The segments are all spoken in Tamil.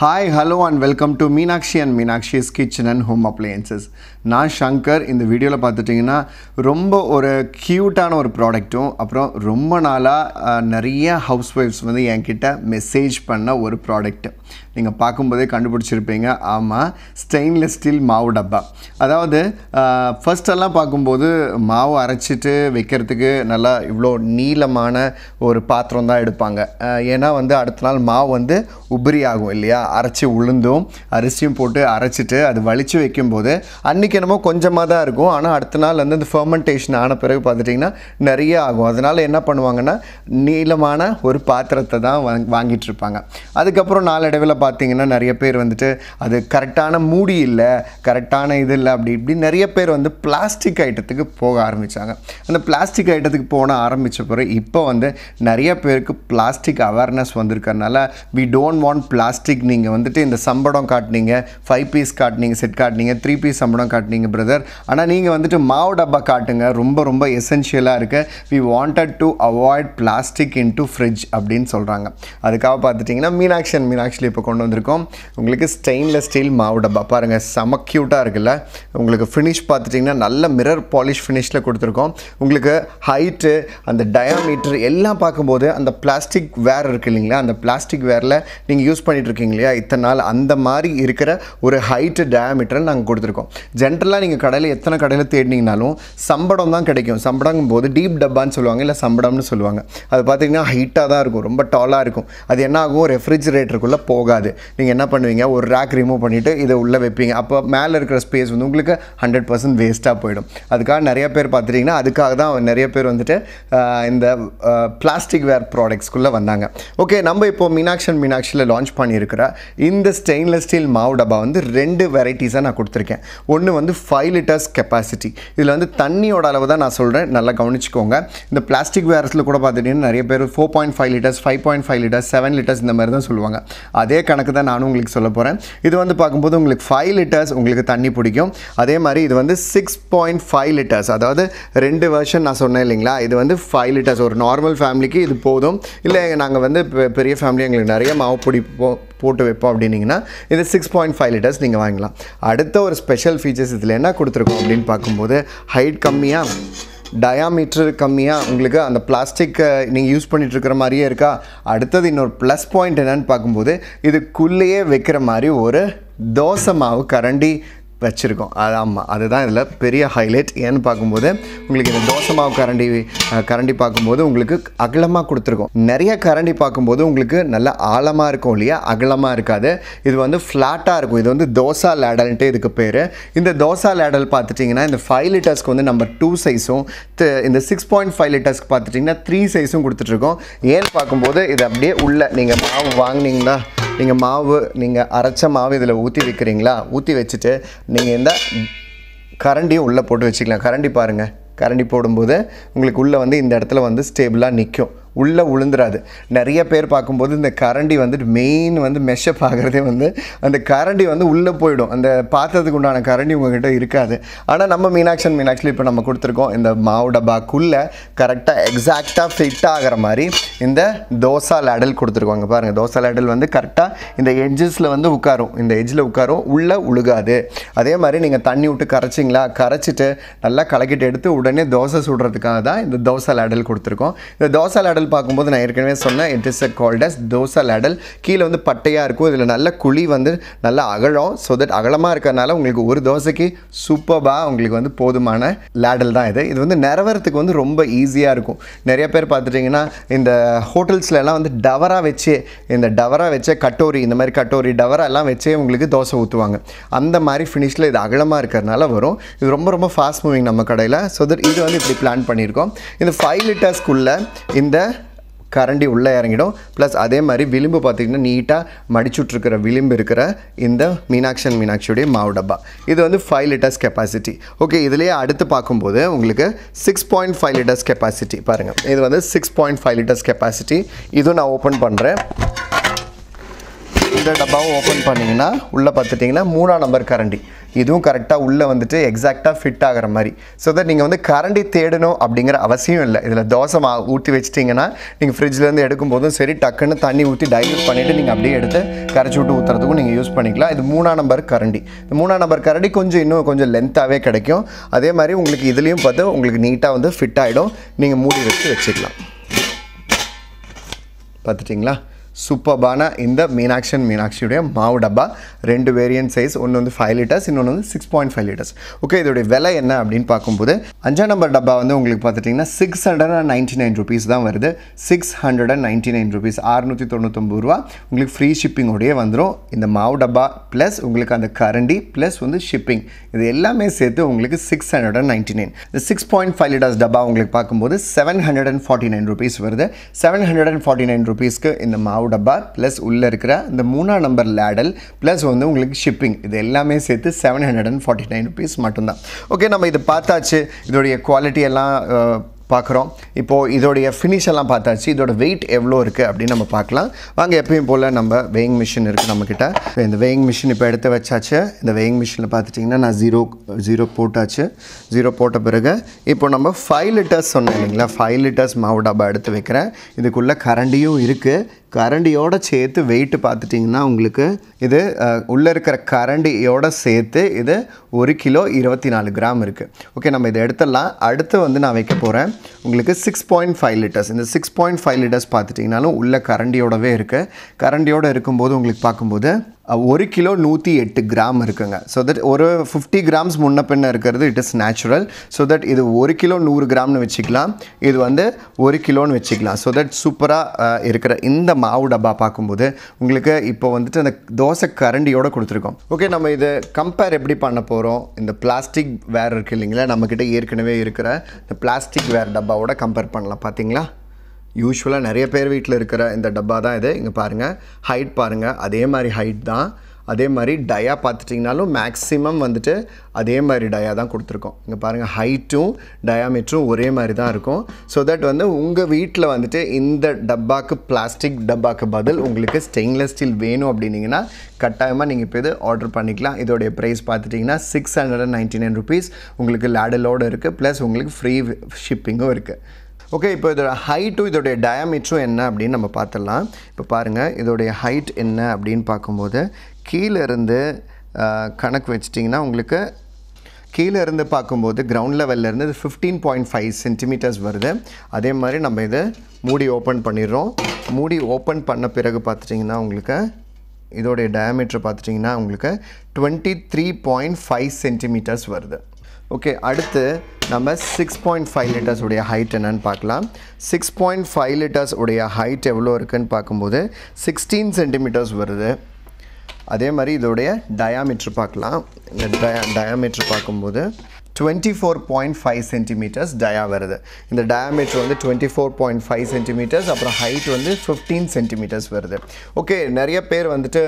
hi hello and welcome to Meenakshi and Meenakshi's kitchen and home appliances நான் ஷங்கர் இந்த வீடியோவில் பார்த்துட்டிங்கன்னா ரொம்ப ஒரு க்யூட்டான ஒரு ப்ராடக்ட்டும் அப்புறம் ரொம்ப நாளாக நிறைய ஹவுஸ் ஒய்ஃப்ஸ் வந்து என்கிட்ட மெசேஜ் பண்ண ஒரு ப்ராடக்ட்டு நீங்கள் பார்க்கும்போதே கண்டுபிடிச்சிருப்பீங்க ஆமாம் ஸ்டெயின்லெஸ் ஸ்டீல் மாவு டப்பா அதாவது ஃபஸ்ட்டெல்லாம் பார்க்கும்போது மாவு அரைச்சிட்டு வைக்கிறதுக்கு நல்லா இவ்வளோ நீளமான ஒரு பாத்திரம் தான் எடுப்பாங்க ஏன்னா வந்து அடுத்த நாள் மாவு வந்து உபரி ஆகும் இல்லையா அரைச்சி உளுந்தும் அரிசியும் போட்டு அரைச்சிட்டு அது வலிச்சு வைக்கும்போது அன்றைக்கி என்னமோ கொஞ்சமாக தான் இருக்கும் ஆனால் அடுத்த நாள் வந்து இந்த ஃபெர்மெண்டேஷன் ஆன பிறகு பார்த்துட்டிங்கன்னா நிறைய ஆகும் அதனால் என்ன பண்ணுவாங்கன்னா நீளமான ஒரு பாத்திரத்தை தான் வாங்கிட்டு இருப்பாங்க அதுக்கப்புறம் நாளடைவில் பார்த்து பார்த்தீங்கன்னா நிறைய பேர் வந்துட்டு அது கரெக்டான மூடி இல்லை கரெக்டான இது இல்லை அப்படி இப்படி நிறைய பேர் வந்து பிளாஸ்டிக் ஐட்டத்துக்கு போக ஆரம்பித்தாங்க அந்த பிளாஸ்டிக் ஐட்டத்துக்கு போன ஆரம்பித்த பிறகு இப்போ வந்து நிறைய பேருக்கு பிளாஸ்டிக் அவேர்னஸ் வந்திருக்கறனால வி டோன்ட் வாண்ட் பிளாஸ்டிக் நீங்கள் வந்துட்டு இந்த சம்படம் காட்டினீங்க ஃபைவ் பீஸ் காட்டினீங்க செட் காட்டினீங்க த்ரீ பீஸ் சம்படம் காட்டினீங்க பிரதர் ஆனால் நீங்கள் வந்துட்டு மாவு டப்பா காட்டுங்க ரொம்ப ரொம்ப எசென்ஷியலாக இருக்குது we wanted to avoid plastic in to fridge அப்படின்னு சொல்கிறாங்க அதுக்காக பார்த்துட்டிங்கன்னா மீனாட்சி மீனாட்சியில் இப்போ கொண்டு வந்திருக்கோம் உங்களுக்கு ஸ்டெயின்லெஸ் ஸ்டீல் மாவு டப்பா பாருங்கள் செம க்யூட்டாக இருக்குல்ல உங்களுக்கு ஃபினிஷ் பார்த்துட்டிங்கன்னா நல்ல மிரர் பாலிஷ் ஃபினிஷில் கொடுத்துருக்கோம் உங்களுக்கு ஹைட்டு அந்த டயாமீட்டர் எல்லாம் பார்க்கும்போது அந்த பிளாஸ்டிக் வேர் இருக்குது இல்லைங்களா அந்த பிளாஸ்டிக் வேரில் நீங்கள் யூஸ் பண்ணிகிட்டு இருக்கீங்க இல்லையா இத்தனை நாள் அந்த மாதிரி இருக்கிற ஒரு ஹைட்டு டயாமீட்டரை நாங்கள் கொடுத்துருக்கோம் ஜென்ரலாக நீங்கள் கடையில் எத்தனை கடையில் தேடினீங்கனாலும் சம்படம் தான் கிடைக்கும் சம்படங்கும் போது டீப் டப்பான்னு சொல்லுவாங்க இல்லை சம்படம்னு சொல்லுவாங்க அது பார்த்திங்கன்னா ஹைட்டாக தான் இருக்கும் ரொம்ப டாலாக இருக்கும் அது என்ன ஆகும் ரெஃப்ரிஜிரேட்டருக்குள்ளே போகாது இருக்காது நீங்கள் என்ன பண்ணுவீங்க ஒரு ரேக் ரிமூவ் பண்ணிவிட்டு இதை உள்ளே வைப்பீங்க அப்போ மேலே இருக்கிற ஸ்பேஸ் வந்து உங்களுக்கு ஹண்ட்ரட் பர்சன்ட் வேஸ்ட்டாக போயிடும் அதுக்காக நிறைய பேர் பார்த்துட்டிங்கன்னா அதுக்காக தான் நிறைய பேர் வந்துட்டு இந்த பிளாஸ்டிக் வேர் ப்ராடக்ட்ஸ்குள்ளே வந்தாங்க ஓகே நம்ம இப்போது மீனாட்சி மீனாட்சியில் லான்ச் பண்ணியிருக்கிற இந்த ஸ்டெயின்லெஸ் ஸ்டீல் மாவு டப்பா வந்து ரெண்டு வெரைட்டிஸாக நான் கொடுத்துருக்கேன் ஒன்று வந்து ஃபைவ் லிட்டர்ஸ் கெப்பாசிட்டி இதில் வந்து தண்ணியோட அளவு தான் நான் சொல்கிறேன் நல்லா கவனிச்சிக்கோங்க இந்த பிளாஸ்டிக் வேர்ஸில் கூட பார்த்துட்டிங்கன்னா நிறைய பேர் four point five litres five point five litres seven litres இந்த மாதிரி தான் சொல்லுவாங்க அதே கணக்கு தான் நானும் உங்களுக்கு சொல்ல போகிறேன் இது வந்து பார்க்கும்போது உங்களுக்கு ஃபைவ் லிட்டர்ஸ் உங்களுக்கு தண்ணி பிடிக்கும் அதே மாதிரி இது வந்து சிக்ஸ் பாயிண்ட் ஃபைவ் லிட்டர்ஸ் அதாவது ரெண்டு வருஷம் நான் சொன்னேன் இல்லைங்களா இது வந்து ஃபைவ் லிட்டர்ஸ் ஒரு நார்மல் ஃபேமிலிக்கு இது போதும் இல்லை நாங்கள் வந்து பெரிய ஃபேமிலி எங்களுக்கு நிறைய மாவுப்பொடி போ போட்டு வைப்போம் அப்படின்னிங்கன்னா இது சிக்ஸ் பாயிண்ட் ஃபைவ் லிட்டர்ஸ் நீங்கள் வாங்கலாம் அடுத்த ஒரு ஸ்பெஷல் ஃபீச்சர்ஸ் இதில் என்ன கொடுத்துருக்கோம் அப்படின்னு பார்க்கும்போது ஹைட் கம்மியாக டயாமீட்டர் கம்மியாக உங்களுக்கு அந்த பிளாஸ்டிக்கை நீங்கள் யூஸ் இருக்கிற மாதிரியே இருக்கா அடுத்தது இன்னொரு ப்ளஸ் பாயிண்ட் என்னென்னு பார்க்கும்போது இதுக்குள்ளேயே வைக்கிற மாதிரி ஒரு தோசை மாவு கரண்டி வச்சுருக்கோம் அது ஆமாம் அதுதான் இதில் பெரிய ஹைலைட் ஏன்னு பார்க்கும்போது உங்களுக்கு இந்த தோசை மாவு கரண்டி கரண்டி பார்க்கும்போது உங்களுக்கு அகலமாக கொடுத்துருக்கோம் நிறைய கரண்டி பார்க்கும்போது உங்களுக்கு நல்ல ஆழமாக இருக்கும் இல்லையா அகலமாக இருக்காது இது வந்து ஃப்ளாட்டாக இருக்கும் இது வந்து தோசா லேடல்ன்ட்டு இதுக்கு பேர் இந்த தோசா லேடல் பார்த்துட்டிங்கன்னா இந்த ஃபைவ் லிட்டர்ஸ்க்கு வந்து நம்பர் டூ சைஸும் இந்த சிக்ஸ் பாயிண்ட் ஃபைவ் லிட்டர்ஸ்க்கு பார்த்துட்டிங்கன்னா த்ரீ சைஸும் கொடுத்துட்ருக்கோம் ஏன்னு பார்க்கும்போது இது அப்படியே உள்ளே நீங்கள் மாவு வாங்கினீங்கன்னா நீங்கள் மாவு நீங்கள் அரைச்ச மாவு இதில் ஊற்றி வைக்கிறீங்களா ஊற்றி வச்சுட்டு நீங்கள் இந்த கரண்டியும் உள்ளே போட்டு வச்சுக்கலாம் கரண்டி பாருங்கள் கரண்டி போடும்போது உங்களுக்கு உள்ளே வந்து இந்த இடத்துல வந்து ஸ்டேபிளாக நிற்கும் உள்ளே உளுந்துராது நிறைய பேர் பார்க்கும்போது இந்த கரண்டி வந்துட்டு மெயின் வந்து மெஷப் ஆகிறதே வந்து அந்த கரண்டி வந்து உள்ளே போயிடும் அந்த பார்த்ததுக்கு உண்டான கரண்டி உங்ககிட்ட இருக்காது ஆனால் நம்ம மீனாட்சன் மீனாட்சியில் இப்போ நம்ம கொடுத்துருக்கோம் இந்த மாவு டபாக்குள்ளே கரெக்டாக எக்ஸாக்டாக ஃபிட் ஆகிற மாதிரி இந்த தோசா லேடல் கொடுத்துருக்கோங்க பாருங்கள் தோசா லேடல் வந்து கரெக்டாக இந்த எட்ஜஸில் வந்து உட்காரும் இந்த எஜ்ஜில் உட்காரும் உள்ளே உழுகாது அதே மாதிரி நீங்கள் தண்ணி விட்டு கரைச்சிங்களா கரைச்சிட்டு நல்லா கலக்கிட்டு எடுத்து உடனே தோசை சுடுறதுக்காக தான் இந்த தோசை லேடல் கொடுத்துருக்கோம் இந்த தோசை லேடல் பார்க்கும்போது நான் ஏற்கனவே சொன்னேன் it is a called as dosa ladle கீழே வந்து பட்டையாக இருக்கும் இதில் நல்ல குழி வந்து நல்லா அகலம் ஸோ தட் அகலமாக இருக்கிறனால உங்களுக்கு ஒரு தோசைக்கு சூப்பராக உங்களுக்கு வந்து போதுமான லேடல் தான் இது இது வந்து நிறவரத்துக்கு வந்து ரொம்ப ஈஸியாக இருக்கும் நிறைய பேர் பார்த்துட்டிங்கன்னா இந்த ஹோட்டல்ஸ்லலாம் வந்து டவராக வச்சு இந்த டவராக வச்ச கட்டோரி இந்த மாதிரி கட்டோரி டவரா எல்லாம் வச்சே உங்களுக்கு தோசை ஊற்றுவாங்க அந்த மாதிரி ஃபினிஷில் இது அகலமாக இருக்கிறதுனால வரும் இது ரொம்ப ரொம்ப ஃபாஸ்ட் மூவிங் நம்ம கடையில் ஸோ தட் இது வந்து இப்படி பிளான் பண்ணியிருக்கோம் இந்த ஃபைவ் லிட்டர்ஸ்க்குள்ளே இந்த கரண்டி உள்ளே இறங்கிடும் ப்ளஸ் அதே மாதிரி விளிம்பு பார்த்திங்கன்னா நீட்டாக மடிச்சுட்ருக்கிற விளிம்பு இருக்கிற இந்த மீனாட்சி அண்ட் மீனாட்சியுடைய மாவு டப்பா இது வந்து ஃபைவ் லிட்டர்ஸ் கெப்பாசிட்டி ஓகே இதுலேயே அடுத்து பார்க்கும்போது உங்களுக்கு six point five litres capacity பாருங்கள் இது வந்து six point five litres capacity இதுவும் நான் ஓப்பன் பண்ணுறேன் இந்த டப்பாவும் ஓப்பன் பண்ணிங்கன்னா உள்ளே பார்த்துட்டிங்கன்னா மூணாம் நம்பர் கரண்டி இதுவும் கரெக்டாக உள்ளே வந்துட்டு எக்ஸாக்டாக ஃபிட் ஆகிற மாதிரி ஸோ தட் நீங்கள் வந்து கரண்டி தேடணும் அப்படிங்கிற அவசியம் இல்லை இதில் தோசை மா ஊற்றி வச்சிட்டிங்கன்னா நீங்கள் ஃப்ரிட்ஜ்லேருந்து எடுக்கும் போதும் சரி டக்குன்னு தண்ணி ஊற்றி டைல்யூட் பண்ணிவிட்டு நீங்கள் அப்படியே எடுத்து கரைச்சி விட்டு ஊற்றுறதுக்கும் நீங்கள் யூஸ் பண்ணிக்கலாம் இது மூணாம் நம்பர் கரண்டி இந்த மூணாம் நம்பர் கரண்டி கொஞ்சம் இன்னும் கொஞ்சம் லென்த்தாகவே கிடைக்கும் அதே மாதிரி உங்களுக்கு இதுலேயும் பார்த்து உங்களுக்கு நீட்டாக வந்து ஃபிட் ஆகிடும் நீங்கள் மூடி வச்சு வச்சுக்கலாம் பார்த்துட்டிங்களா சூப்பர்பான இந்த மீனாட்சி அண்ட் மீனாட்சியுடைய மாவு டப்பா ரெண்டு வேரியன்ட் சைஸ் ஒன்று வந்து ஃபைவ் லிட்டர்ஸ் இன்னொன்று வந்து six point five litres okay இதோடைய விலை என்ன அப்படின்னு பார்க்கும்போது அஞ்சாம் நம்பர் டப்பா வந்து உங்களுக்கு பார்த்துட்டிங்கன்னா six hundred and ninety nine rupees தான் வருது six hundred and ninety nine rupees ஆறுநூற்றி தொண்ணூத்தொம்பது ரூபா உங்களுக்கு ஃப்ரீ ஷிப்பிங்கோடையே வந்துடும் இந்த மாவு டப்பா ப்ளஸ் உங்களுக்கு அந்த கரண்டி ப்ளஸ் வந்து ஷிப்பிங் இது எல்லாமே சேர்த்து உங்களுக்கு six hundred and ninety nine இந்த சிக்ஸ் பாயிண்ட் ஃபைவ் லிட்டர்ஸ் டப்பா உங்களுக்கு பார்க்கும்போது seven hundred and forty nine rupees வருது seven hundred and forty nine ருபீஸ்க்கு இந்த மாவு டப்பா ப்ளஸ் உள்ளே இருக்கிற இந்த மூணாம் நம்பர் லேடல் ப்ளஸ் வந்து உங்களுக்கு ஷிப்பிங் இது எல்லாமே சேர்த்து seven hundred and forty nine rupees மட்டும்தான் ஓகே நம்ம இது பார்த்தாச்சு இதோடைய குவாலிட்டி எல்லாம் பார்க்குறோம் இப்போது இதோடைய ஃபினிஷ் எல்லாம் பார்த்தாச்சு இதோட வெயிட் எவ்வளோ இருக்குது அப்படின்னு நம்ம பார்க்கலாம் வாங்க எப்பயும் போல் நம்ம வெயிங் மிஷின் இருக்குது நம்மக்கிட்ட இந்த வெயிங் மிஷின் இப்போ எடுத்து வச்சாச்சு இந்த வெயிங் மிஷினில் பார்த்துட்டிங்கன்னா நான் ஜீரோ ஜீரோ போட்டாச்சு ஜீரோ போட்ட பிறகு இப்போ நம்ம ஃபைவ் லிட்டர்ஸ் சொன்னேன் இல்லைங்களா ஃபைவ் லிட்டர்ஸ் மாவு டப்பா எடுத்து வைக்கிறேன் இதுக்குள்ளே கரண்டியும் இருக்குது கரண்டியோடு சேர்த்து வெயிட்டு பார்த்துட்டிங்கன்னா உங்களுக்கு இது உள்ளே இருக்கிற கரண்டியோடு சேர்த்து இது ஒரு கிலோ இருபத்தி நாலு கிராம் இருக்குது ஓகே நம்ம இதை எடுத்துடலாம் அடுத்து வந்து நான் வைக்க போகிறேன் உங்களுக்கு சிக்ஸ் பாயிண்ட் ஃபைவ் லிட்டர்ஸ் இந்த சிக்ஸ் பாயிண்ட் ஃபைவ் லிட்டர்ஸ் பார்த்துட்டிங்கனாலும் உள்ளே கரண்டியோடவே இருக்குது கரண்டியோடு இருக்கும்போது உங்களுக்கு பார்க்கும்போது ஒரு கிலோ நூற்றி எட்டு கிராம் இருக்குங்க ஸோ தட் ஒரு ஃபிஃப்டி கிராம்ஸ் முன்ன பின்ன இருக்கிறது it is natural so that இது ஒரு கிலோ நூறு கிராம்னு வச்சுக்கலாம் இது வந்து ஒரு கிலோன்னு வச்சுக்கலாம் ஸோ தட் சூப்பராக இருக்கிற இந்த மாவு டப்பா பார்க்கும்போது உங்களுக்கு இப்போ வந்துட்டு அந்த தோசை கரண்டியோடு கொடுத்துருக்கோம் ஓகே நம்ம இது கம்பேர் எப்படி பண்ண போகிறோம் இந்த பிளாஸ்டிக் வேர் இருக்குது இல்லைங்களா நம்மக்கிட்ட ஏற்கனவே இருக்கிற இந்த பிளாஸ்டிக் வேர் டப்பாவோட கம்பேர் பண்ணலாம் பார்த்தீங்களா யூஸ்வலாக நிறைய பேர் வீட்டில் இருக்கிற இந்த டப்பா தான் இது இங்கே பாருங்கள் ஹைட் பாருங்கள் அதே மாதிரி ஹைட் தான் அதே மாதிரி டயா பார்த்துட்டிங்கனாலும் மேக்ஸிமம் வந்துட்டு அதே மாதிரி டயா தான் கொடுத்துருக்கோம் இங்கே பாருங்கள் ஹைட்டும் டயாமீட்டரும் ஒரே மாதிரி தான் இருக்கும் ஸோ தட் வந்து உங்கள் வீட்டில் வந்துட்டு இந்த டப்பாக்கு பிளாஸ்டிக் டப்பாக்கு பதில் உங்களுக்கு ஸ்டெயின்லெஸ் ஸ்டீல் வேணும் அப்படின்னிங்கன்னா கட்டாயமாக நீங்கள் இப்போ இது ஆர்டர் பண்ணிக்கலாம் இதோடைய ப்ரைஸ் பார்த்துட்டிங்கன்னா six hundred and ninety nine rupees உங்களுக்கு லேடலோடு இருக்குது ப்ளஸ் உங்களுக்கு ஃப்ரீ ஷிப்பிங்கும் இருக்குது ஓகே இப்போ இதோட ஹைட்டும் இதோடைய டயாமீட்டரும் என்ன அப்படின்னு நம்ம பார்த்துடலாம் இப்போ பாருங்கள் இதோடைய ஹைட் என்ன அப்படின்னு பார்க்கும்போது கீழேருந்து கணக்கு வச்சிட்டிங்கன்னா உங்களுக்கு கீழே இருந்து பார்க்கும்போது கிரவுண்ட் லெவல்லேருந்து இது ஃபிஃப்டீன் பாயிண்ட் ஃபைவ் சென்டிமீட்டர்ஸ் வருது அதே மாதிரி நம்ம இதை மூடி ஓப்பன் பண்ணிடுறோம் மூடி ஓப்பன் பண்ண பிறகு பார்த்துட்டிங்கன்னா உங்களுக்கு இதோடைய டயாமீட்டர் பார்த்துட்டிங்கன்னா உங்களுக்கு twenty three point five centimetres வருது ஓகே அடுத்து நம்ம சிக்ஸ் பாயிண்ட் ஃபைவ் லிட்டர்ஸ் உடைய ஹைட் என்னன்னு பார்க்கலாம் சிக்ஸ் பாயிண்ட் ஃபைவ் லிட்டர்ஸ் உடைய ஹைட் எவ்வளோ இருக்குன்னு பார்க்கும்போது சிக்ஸ்டீன் சென்டிமீட்டர்ஸ் வருது அதே மாதிரி இதோடைய டயாமீட்ரு பார்க்கலாம் டயா டயாமீட்ரு பார்க்கும்போது twenty four point five centimetres dia வருது இந்த டயாமீட்டர் வந்து twenty four point five centimetres அப்புறம் ஹைட் வந்து ஃபிஃப்டீன் சென்டிமீட்டர்ஸ் வருது ஓகே நிறைய பேர் வந்துட்டு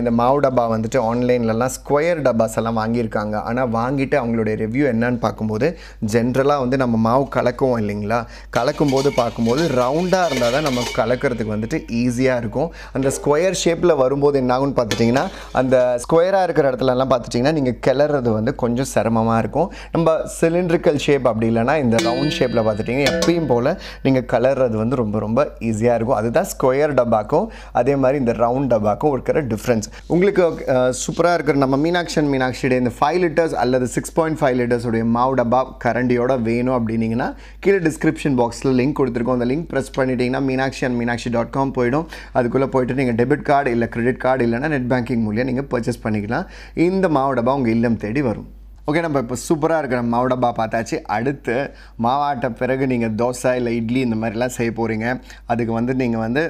இந்த மாவு டப்பா வந்துட்டு ஆன்லைன்லலாம் ஸ்கொயர் டப்பாஸ் எல்லாம் வாங்கியிருக்காங்க ஆனால் வாங்கிட்டு அவங்களுடைய ரிவ்யூ என்னன்னு பார்க்கும்போது ஜென்ரலாக வந்து நம்ம மாவு கலக்குவோம் இல்லைங்களா கலக்கும்போது பார்க்கும்போது ரவுண்டாக இருந்தால் தான் நம்ம கலக்கிறதுக்கு வந்துட்டு ஈஸியாக இருக்கும் அந்த ஸ்கொயர் ஷேப்பில் வரும்போது என்னாகும்னு பார்த்துட்டிங்கன்னா அந்த ஸ்கொயராக இருக்கிற இடத்துலலாம் பார்த்துட்டிங்கன்னா நீங்கள் கிளறது வந்து கொஞ்சம் சிரமமாக இருக்கும் நம்ம சிலிண்ட்ரிக்கல் ஷேப் அப்படி இல்லைனா இந்த ரவுண்ட் ஷேப்பில் பார்த்துட்டிங்கன்னா எப்பயும் போல் நீங்கள் கலர்றது வந்து ரொம்ப ரொம்ப ஈஸியாக இருக்கும் அதுதான் ஸ்கொயர் டப்பாக்கும் அதே மாதிரி இந்த ரவுண்ட் டப்பாக்கும் இருக்கிற டிஃப்ரென்ஸ் உங்களுக்கு சூப்பராக இருக்கிற நம்ம மீனாட்சி அண்ட் மீனாட்சியுடைய இந்த ஃபைவ் லிட்டர்ஸ் அல்லது சிக்ஸ் பாயிண்ட் ஃபைவ் லிட்டர்ஸுடைய மாவு டப்பா கரண்டியோட வேணும் அப்படின்னிங்கன்னா கீழே டிஸ்கிரிப்ஷன் பாக்ஸில் லிங்க் கொடுத்துருக்கோம் அந்த லிங்க் ப்ரெஸ் பண்ணிட்டீங்கன்னா Meenakshi and Meenakshi dot com போயிடும் அதுக்குள்ளே போய்ட்டு நீங்கள் டெபிட் கார்டு இல்லை கிரெடிட் கார்டு இல்லைனா நெட் பேங்கிங் மூலியம் நீங்கள் பர்ச்சேஸ் பண்ணிக்கலாம் இந்த மாவு டப்பா உங்கள் இல்லம் தேடி வரும் ஓகே நம்ம இப்போ சூப்பராக இருக்கிற மாவடப்பா பார்த்தாச்சு அடுத்து மாவாட்ட பிறகு நீங்கள் தோசை இல்லை இட்லி இந்த மாதிரிலாம் செய்ய போகிறீங்க அதுக்கு வந்து நீங்கள் வந்து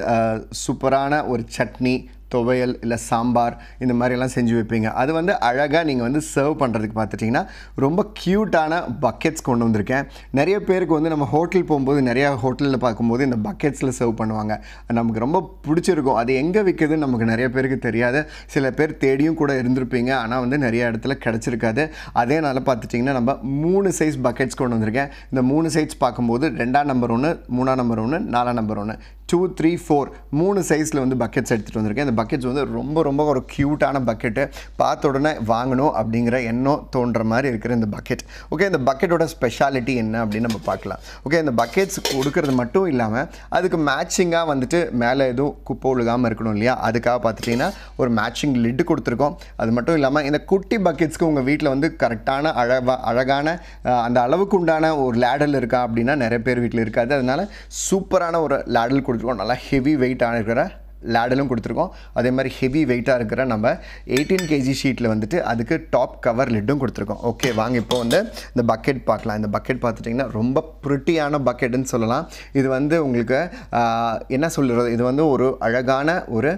சூப்பரான ஒரு சட்னி துவையல் இல்லை சாம்பார் இந்த மாதிரிலாம் செஞ்சு வைப்பீங்க அது வந்து அழகாக நீங்கள் வந்து சர்வ் பண்ணுறதுக்கு பார்த்துட்டிங்கன்னா ரொம்ப க்யூட்டான பக்கெட்ஸ் கொண்டு வந்திருக்கேன் நிறைய பேருக்கு வந்து நம்ம ஹோட்டல் போகும்போது நிறையா ஹோட்டலில் பார்க்கும்போது இந்த பக்கெட்ஸில் சர்வ் பண்ணுவாங்க நமக்கு ரொம்ப பிடிச்சிருக்கும் அது எங்கே விற்கிதுன்னு நமக்கு நிறைய பேருக்கு தெரியாது சில பேர் தேடியும் கூட இருந்திருப்பீங்க ஆனால் வந்து நிறைய இடத்துல கிடச்சிருக்காது அதே நாள் பார்த்துட்டிங்கன்னா நம்ம மூணு சைஸ் பக்கெட்ஸ் கொண்டு வந்திருக்கேன் இந்த மூணு சைஸ் பார்க்கும்போது ரெண்டாம் நம்பர் ஒன்று மூணாம் நம்பர் ஒன்று நாலாம் நம்பர் ஒன்று டூ த்ரீ ஃபோர் மூணு சைஸில் வந்து பக்கெட்ஸ் எடுத்துகிட்டு வந்திருக்கேன் இந்த பக்கெட்ஸ் வந்து ரொம்ப ரொம்ப ஒரு க்யூட்டான பக்கெட்டு பார்த்த உடனே வாங்கணும் அப்படிங்கிற எண்ணம் தோன்ற மாதிரி இருக்கிற இந்த பக்கெட் ஓகே இந்த பக்கெட்டோட ஸ்பெஷாலிட்டி என்ன அப்படின்னு நம்ம பார்க்கலாம் ஓகே இந்த பக்கெட்ஸ் கொடுக்கறது மட்டும் இல்லாமல் அதுக்கு மேட்சிங்காக வந்துட்டு மேலே எதுவும் குப்பை ஒழுகாமல் இருக்கணும் இல்லையா அதுக்காக பார்த்துட்டிங்கன்னா ஒரு மேட்சிங் லிட்டு கொடுத்துருக்கோம் அது மட்டும் இல்லாமல் இந்த குட்டி பக்கெட்ஸ்க்கு உங்கள் வீட்டில் வந்து கரெக்டான அழவா அழகான அந்த அளவுக்கு உண்டான ஒரு லேடல் இருக்கா அப்படின்னா நிறைய பேர் வீட்டில் இருக்காது அதனால் சூப்பரான ஒரு லேடல் கொடுத்துருக்கோம் நல்லா ஹெவி வெயிட்டான இருக்கிற லேடலும் கொடுத்துருக்கோம் அதே மாதிரி ஹெவி வெயிட்டாக இருக்கிற நம்ம எயிட்டீன் கேஜி ஷீட்டில் வந்துட்டு அதுக்கு டாப் கவர் லிட்டும் கொடுத்துருக்கோம் ஓகே வாங்க இப்போ வந்து இந்த பக்கெட் பார்க்கலாம் இந்த பக்கெட் பார்த்துட்டிங்கன்னா ரொம்ப ப்ரிட்டியான பக்கெட்டுன்னு சொல்லலாம் இது வந்து உங்களுக்கு என்ன சொல்கிறது இது வந்து ஒரு அழகான ஒரு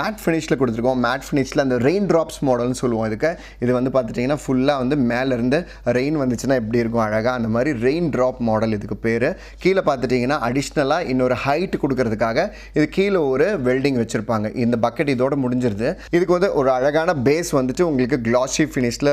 மேட் ஃபினிஷில் கொடுத்துருக்கோம் மேட் ஃபினிஷில் அந்த ரெயின் ட்ராப்ஸ் மாடல்னு சொல்லுவோம் இதுக்கு இது வந்து பார்த்துட்டிங்கன்னா ஃபுல்லாக வந்து மேலேருந்து ரெயின் வந்துச்சுன்னா எப்படி இருக்கும் அழகாக அந்த மாதிரி ரெயின் ட்ராப் மாடல் இதுக்கு பேர் கீழே பார்த்துட்டிங்கன்னா அடிஷ்னலாக இன்னொரு ஹைட் கொடுக்கறதுக்காக இது கீழே ஒரு வெல்டிங் வச்சுருப்பாங்க இந்த பக்கெட் இதோட முடிஞ்சிருது இதுக்கு வந்து ஒரு அழகான பேஸ் வந்துட்டு உங்களுக்கு கிளாஷி ஃபினிஷில்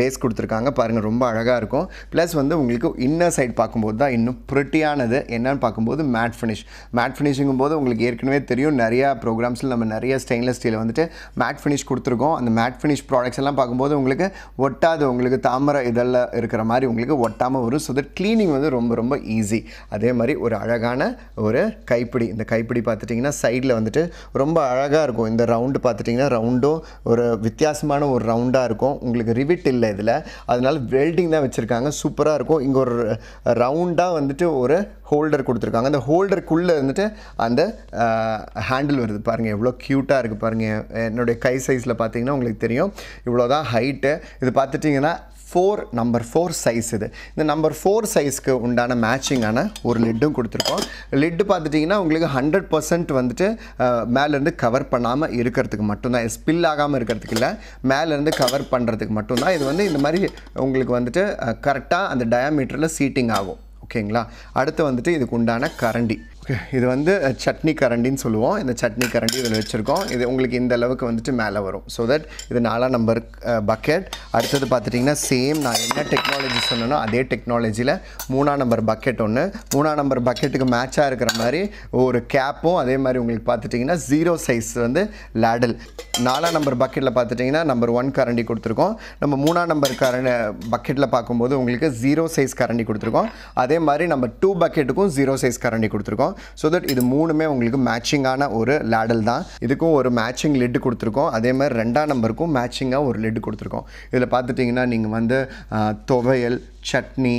பேஸ் கொடுத்துருக்காங்க பாருங்கள் ரொம்ப அழகாக இருக்கும் ப்ளஸ் வந்து உங்களுக்கு இன்னர் சைட் பார்க்கும்போது தான் இன்னும் புரட்டியானது என்னன்னு பார்க்கும்போது மேட் ஃபினிஷ் மேட் ஃபினிஷிங்கும் போது உங்களுக்கு ஏற்கனவே தெரியும் நிறையா ப்ரோக்ராம்ஸில் நம்ம நிறைய ஸ்டெயின்லெஸ் ஸ்டீலில் வந்துட்டு மேட் ஃபினிஷ் கொடுத்துருக்கோம் அந்த மேட் ஃபினிஷ் ப்ராடக்ட்ஸ் எல்லாம் பார்க்கும்போது உங்களுக்கு ஒட்டாது உங்களுக்கு தாமரை இதெல்லாம் இருக்கிற மாதிரி உங்களுக்கு ஒட்டாமல் வரும் ஸோ தட் க்ளீனிங் வந்து ரொம்ப ரொம்ப ஈஸி அதே மாதிரி ஒரு அழகான ஒரு கைப்பிடி இந்த கைப்பிடி பார்த்துட்டிங்கன்னா சைடில் வந்து வந்துட்டு ரொம்ப அழகாக இருக்கும் இந்த ரவுண்டு பார்த்துட்டிங்கன்னா ரவுண்டும் ஒரு வித்தியாசமான ஒரு ரவுண்டாக இருக்கும் உங்களுக்கு ரிவிட் இல்லை இதில் அதனால் வெல்டிங் தான் வச்சுருக்காங்க சூப்பராக இருக்கும் இங்கே ஒரு ரவுண்டாக வந்துட்டு ஒரு ஹோல்டர் கொடுத்துருக்காங்க அந்த ஹோல்டருக்குள்ளே இருந்துட்டு அந்த ஹேண்டில் வருது பாருங்கள் எவ்வளோ க்யூட்டாக இருக்குது பாருங்கள் என்னுடைய கை சைஸில் பார்த்தீங்கன்னா உங்களுக்கு தெரியும் இவ்வளோ தான் ஹைட்டு இது பார்த்துட்டிங்கன்னா ஃபோர் நம்பர் ஃபோர் சைஸ் இது இந்த நம்பர் ஃபோர் சைஸ்க்கு உண்டான மேட்சிங்கான ஒரு லிட்டும் கொடுத்துருக்கோம் லிட்டு பார்த்துட்டிங்கன்னா உங்களுக்கு ஹண்ட்ரட் பர்சன்ட் வந்துட்டு மேலேருந்து கவர் பண்ணாமல் இருக்கிறதுக்கு மட்டும்தான் ஸ்பில் ஆகாமல் இருக்கிறதுக்கு இல்லை மேலேருந்து கவர் பண்ணுறதுக்கு மட்டும்தான் இது வந்து இந்த மாதிரி உங்களுக்கு வந்துட்டு கரெக்டாக அந்த டயாமீட்டரில் சீட்டிங் ஆகும் ஓகேங்களா அடுத்து வந்துட்டு இதுக்கு உண்டான கரண்டி இது வந்து சட்னி கரண்டின்னு சொல்லுவோம் இந்த சட்னி கரண்டி இதில் வச்சுருக்கோம் இது உங்களுக்கு இந்த அளவுக்கு வந்துட்டு மேலே வரும் ஸோ தட் இது நாலாம் நம்பர் பக்கெட் அடுத்தது பார்த்துட்டிங்கன்னா சேம் நான் என்ன டெக்னாலஜி சொன்னனோ அதே டெக்னாலஜியில் மூணாம் நம்பர் பக்கெட் ஒன்று மூணாம் நம்பர் பக்கெட்டுக்கு மேட்சாக இருக்கிற மாதிரி ஒரு கேப்பும் அதே மாதிரி உங்களுக்கு பார்த்துட்டிங்கன்னா ஜீரோ சைஸ் வந்து லேடல் நாலாம் நம்பர் பக்கெட்டில் பார்த்துட்டிங்கன்னா நம்பர் ஒன் கரண்டி கொடுத்துருக்கோம் நம்ம மூணாம் நம்பர் கரண்ட் பக்கெட்டில் பார்க்கும்போது உங்களுக்கு ஜீரோ சைஸ் கரண்டி கொடுத்துருக்கோம் அதே மாதிரி நம்ம டூ பக்கெட்டுக்கும் ஜீரோ சைஸ் கரண்டி கொடுத்துருக்கோம் கொடுத்துருக்கோம் ஸோ தட் இது மூணுமே உங்களுக்கு மேட்சிங்கான ஒரு லேடல் தான் இதுக்கும் ஒரு மேட்சிங் லெட் கொடுத்துருக்கோம் அதே மாதிரி ரெண்டாம் நம்பருக்கும் மேட்சிங்காக ஒரு லெட் கொடுத்துருக்கோம் இதில் பார்த்துட்டிங்கன்னா நீங்கள் வந்து துவையல் சட்னி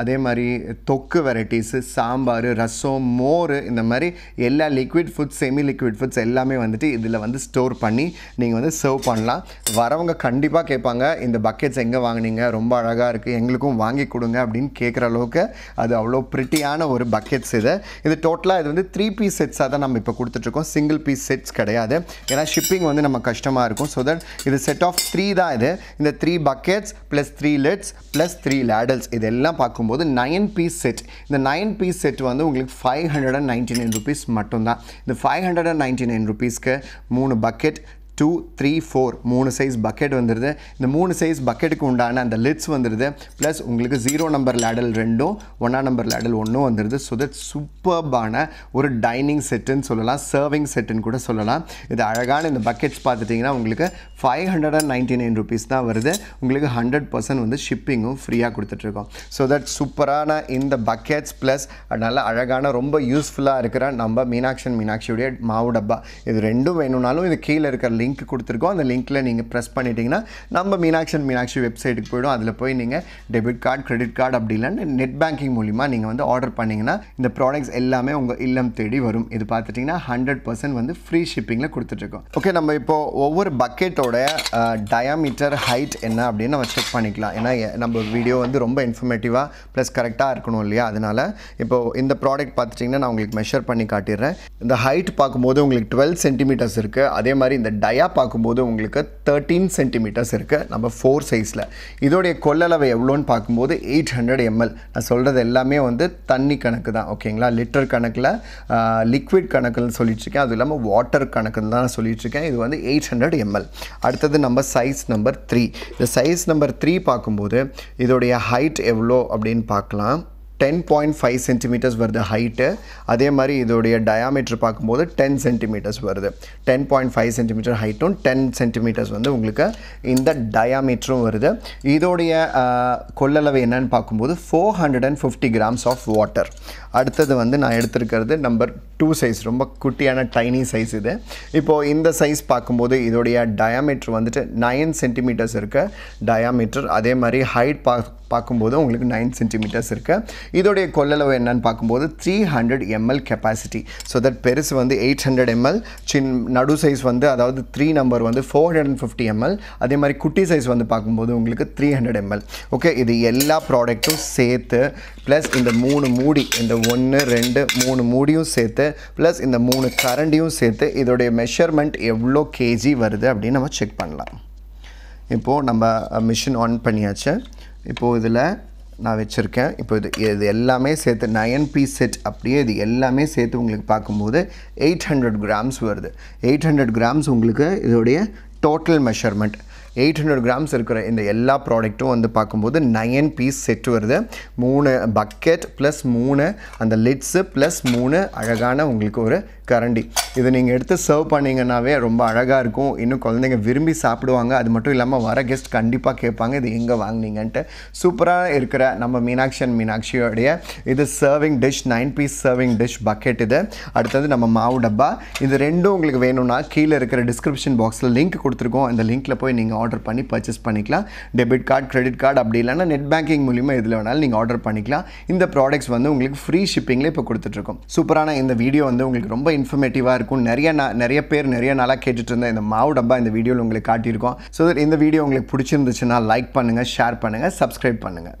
அதே மாதிரி தொக்கு வெரைட்டிஸு சாம்பார் ரசம் மோர் இந்த மாதிரி எல்லா liquid foods semi liquid foods எல்லாமே வந்துட்டு இதில் வந்து ஸ்டோர் பண்ணி நீங்கள் வந்து சர்வ் பண்ணலாம் வரவங்க கண்டிப்பாக கேட்பாங்க இந்த பக்கெட்ஸ் எங்கே வாங்கினீங்க ரொம்ப அழகாக இருக்குது எங்களுக்கும் வாங்கி கொடுங்க அப்படின்னு கேட்குற அளவுக்கு அது அவ்வளோ ப்ரிட்டியான ஒரு பக்கெட்ஸ் இது இது டோட்டலாக இது வந்து த்ரீ பீஸ் செட்ஸாக தான் நம்ம இப்போ கொடுத்துட்ருக்கோம் சிங்கிள் பீஸ் செட்ஸ் கிடையாது ஏன்னா ஷிப்பிங் வந்து நம்ம கஷ்டமாக இருக்கும் ஸோ தட் இது செட் ஆஃப் த்ரீ தான் இது இந்த three buckets plus three lets plus three three ladles இதெல்லாம் பார்க்கும்போது நைன் பீஸ் செட் இந்த நைன் பீஸ் செட் வந்து உங்களுக்கு five hundred and ninety nine rupees மட்டும்தான் இந்த five hundred and ninety nine ருபீஸ்க்கு மூணு பக்கெட் டூ த்ரீ ஃபோர் மூணு சைஸ் பக்கெட் வந்துடுது இந்த மூணு சைஸ் பக்கெட்டுக்கு உண்டான அந்த லிட்ஸ் வந்துடுது ப்ளஸ் உங்களுக்கு ஜீரோ நம்பர் லேடல் ரெண்டும் ஒன்றா நம்பர் லேடல் ஒன்றும் வந்துடுது ஸோ தட் சூப்பர்பான ஒரு டைனிங் செட்டுன்னு சொல்லலாம் சர்விங் செட்டுன்னு கூட சொல்லலாம் இது அழகான இந்த பக்கெட்ஸ் பார்த்துட்டிங்கன்னா உங்களுக்கு five hundred and ninety nine rupees தான் வருது உங்களுக்கு ஹண்ட்ரட் பர்சன்ட் வந்து ஷிப்பிங்கும் ஃப்ரீயாக கொடுத்துட்ருக்கோம் ஸோ தட் சூப்பரான இந்த பக்கெட்ஸ் ப்ளஸ் நல்ல அழகான ரொம்ப யூஸ்ஃபுல்லாக இருக்கிற நம்ம மீனாட்சி மீனாட்சியுடைய மாவு டப்பா இது ரெண்டும் வேணும்னாலும் இது கீழே இருக்கிற லிங்க் லிங்க் கொடுத்துருக்கோம் அந்த லிங்க்கில் நீங்கள் ப்ரெஸ் பண்ணிட்டீங்கன்னா நம்ம மீனாட்சி அண்ட் மீனாட்சி வெப்சைட்டுக்கு போய்டும் அதில் போய் நீங்கள் டெபிட் கார்டு கிரெடிட் கார்டு அப்படி இல்லைன்னு நெட் பேங்கிங் மூலிமா நீங்கள் வந்து ஆர்டர் பண்ணிங்கன்னா இந்த ப்ராடக்ட்ஸ் எல்லாமே உங்கள் இல்லம் தேடி வரும் இது பார்த்துட்டிங்கன்னா ஹண்ட்ரட் பர்சன்ட் வந்து ஃப்ரீ ஷிப்பிங்கில் கொடுத்துட்ருக்கோம் ஓகே நம்ம இப்போது ஒவ்வொரு பக்கெட்டோட டயாமீட்டர் ஹைட் என்ன அப்படின்னு நம்ம செக் பண்ணிக்கலாம் ஏன்னா நம்ம வீடியோ வந்து ரொம்ப இன்ஃபர்மேட்டிவாக ப்ளஸ் கரெக்டாக இருக்கணும் இல்லையா அதனால் இப்போது இந்த ப்ராடக்ட் பார்த்துட்டிங்கன்னா நான் உங்களுக்கு மெஷர் பண்ணி காட்டிடுறேன் இந்த ஹைட் பார்க்கும்போது உங்களுக்கு டுவெல் சென்டிமீட்டர்ஸ் இருக்குது அதே மாதிரி இந்த டய பையாக பார்க்கும்போது உங்களுக்கு தேர்ட்டீன் சென்டிமீட்டர்ஸ் இருக்குது நம்ம ஃபோர் சைஸில் இதோடைய கொள்ளளவை எவ்வளோன்னு பார்க்கும்போது எயிட் ஹண்ட்ரட் எம்எல் நான் சொல்கிறது எல்லாமே வந்து தண்ணி கணக்கு தான் ஓகேங்களா லிட்டர் கணக்கில் லிக்விட் கணக்குன்னு சொல்லிட்டுருக்கேன் அதுவும் இல்லாமல் வாட்டர் கணக்குன்னு தான் நான் சொல்லிட்டுருக்கேன் இது வந்து எயிட் ஹண்ட்ரட் எம்எல் அடுத்தது நம்ம சைஸ் நம்பர் த்ரீ இந்த சைஸ் நம்பர் த்ரீ பார்க்கும்போது இதோடைய ஹைட் எவ்வளோ அப்படின்னு பார்க்கலாம் டென் பாயிண்ட் ஃபைவ் சென்டிமீட்டர்ஸ் வருது ஹைட்டு அதே மாதிரி இதோடைய டயாமீட்டர் பார்க்கும்போது டென் சென்டிமீட்டர்ஸ் வருது டென் பாயிண்ட் ஃபைவ் சென்டிமீட்டர் ஹைட்டும் டென் சென்டிமீட்டர்ஸ் வந்து உங்களுக்கு இந்த டயாமீட்டரும் வருது இதோடைய கொள்ளளவு என்னன்னு பார்க்கும்போது four hundred and fifty grams of water அடுத்தது வந்து நான் எடுத்திருக்கிறது நம்பர் டூ சைஸ் ரொம்ப குட்டியான டைனி சைஸ் இது இப்போது இந்த சைஸ் பார்க்கும்போது இதோடைய டயாமீட்டர் வந்துட்டு நைன் சென்டிமீட்டர்ஸ் இருக்க டயாமீட்டர் அதே மாதிரி ஹைட் பா பார்க்கும்போது உங்களுக்கு நைன் சென்டிமீட்டர்ஸ் இருக்குது இதோடைய கொள்ளளவு என்னன்னு பார்க்கும்போது three hundred ML capacity so that பெருசு வந்து எயிட் ஹண்ட்ரட் எம்எல் சின் நடு சைஸ் வந்து அதாவது த்ரீ நம்பர் வந்து four hundred and fifty ML அதே மாதிரி குட்டி சைஸ் வந்து பார்க்கும்போது உங்களுக்கு த்ரீ ஹண்ட்ரட் எம்எல் ஓகே இது எல்லா ப்ராடக்ட்டும் சேர்த்து ப்ளஸ் இந்த மூணு மூடி இந்த ஒன்று ரெண்டு மூணு மூடியும் சேர்த்து ப்ளஸ் இந்த மூணு கரண்டியும் சேர்த்து இதோடைய மெஷர்மெண்ட் எவ்வளோ கேஜி வருது அப்படின்னு நம்ம செக் பண்ணலாம் இப்போது நம்ம மிஷின் uh, ஆன் பண்ணியாச்சு இப்போது இதில் நான் வச்சுருக்கேன் இப்போ இது இது எல்லாமே சேர்த்து நயன் பீஸ் செட் அப்படியே இது எல்லாமே சேர்த்து உங்களுக்கு பார்க்கும்போது எயிட் ஹண்ட்ரட் கிராம்ஸ் வருது எயிட் ஹண்ட்ரட் கிராம்ஸ் உங்களுக்கு இதோடைய total measurement eight hundred grams இருக்கிற இந்த எல்லா ப்ராடக்ட்டும் வந்து பார்க்கும்போது நயன் பீஸ் செட் வருது மூணு பக்கெட் ப்ளஸ் மூணு அந்த லிட்ஸு ப்ளஸ் மூணு அழகான உங்களுக்கு ஒரு கரண்டி இதை நீங்கள் எடுத்து சர்வ் பண்ணிங்கன்னாவே ரொம்ப அழகாக இருக்கும் இன்னும் குழந்தைங்க விரும்பி சாப்பிடுவாங்க அது மட்டும் இல்லாமல் வர கெஸ்ட் கண்டிப்பாக கேட்பாங்க இது எங்கே வாங்கினீங்கன்ட்டு சூப்பராக இருக்கிற நம்ம மீனாட்சி அண்ட் மீனாட்சியோடைய இது serving dish nine piece serving dish bucket இது அடுத்தது நம்ம மாவு டப்பா இது ரெண்டும் உங்களுக்கு வேணும்னா கீழே இருக்கிற டிஸ்கிரிப்ஷன் பாக்ஸில் லிங்க் கொடுத்துருக்கோம் அந்த லிங்க்கில் போய் நீங்கள் ஆர்டர் பண்ணி பர்ச்சேஸ் பண்ணிக்கலாம் டெபிட் கார்டு கிரெடிட் கார்டு அப்படி இல்லைன்னா நெட் பேங்கிங் மூலிமா இதில் வேணாலும் நீங்கள் ஆர்டர் பண்ணிக்கலாம் இந்த ப்ராடக்ட்ஸ் வந்து உங்களுக்கு ஃப்ரீ ஷிப்பிங்கில் இப்போ கொடுத்துட்ருக்கோம் சூப்பரான இந்த வீடியோ வந்து உங்களுக்கு ரொம்ப இன்ஃபர்மேட்டிவாக இருக்கும் நிறைய நான் நிறைய பேர் நிறைய நாளாக கேட்டுட்டு இருந்த இந்த மாவு டப்பா இந்த வீடியோவில் உங்களுக்கு காட்டியிருக்கோம் ஸோ இந்த வீடியோ உங்களுக்கு பிடிச்சிருந்துச்சுன்னா லைக் பண்ணுங்கள் ஷேர் பண்ணுங்கள் சப்ஸ்கிரைப் பண்ணுங்கள்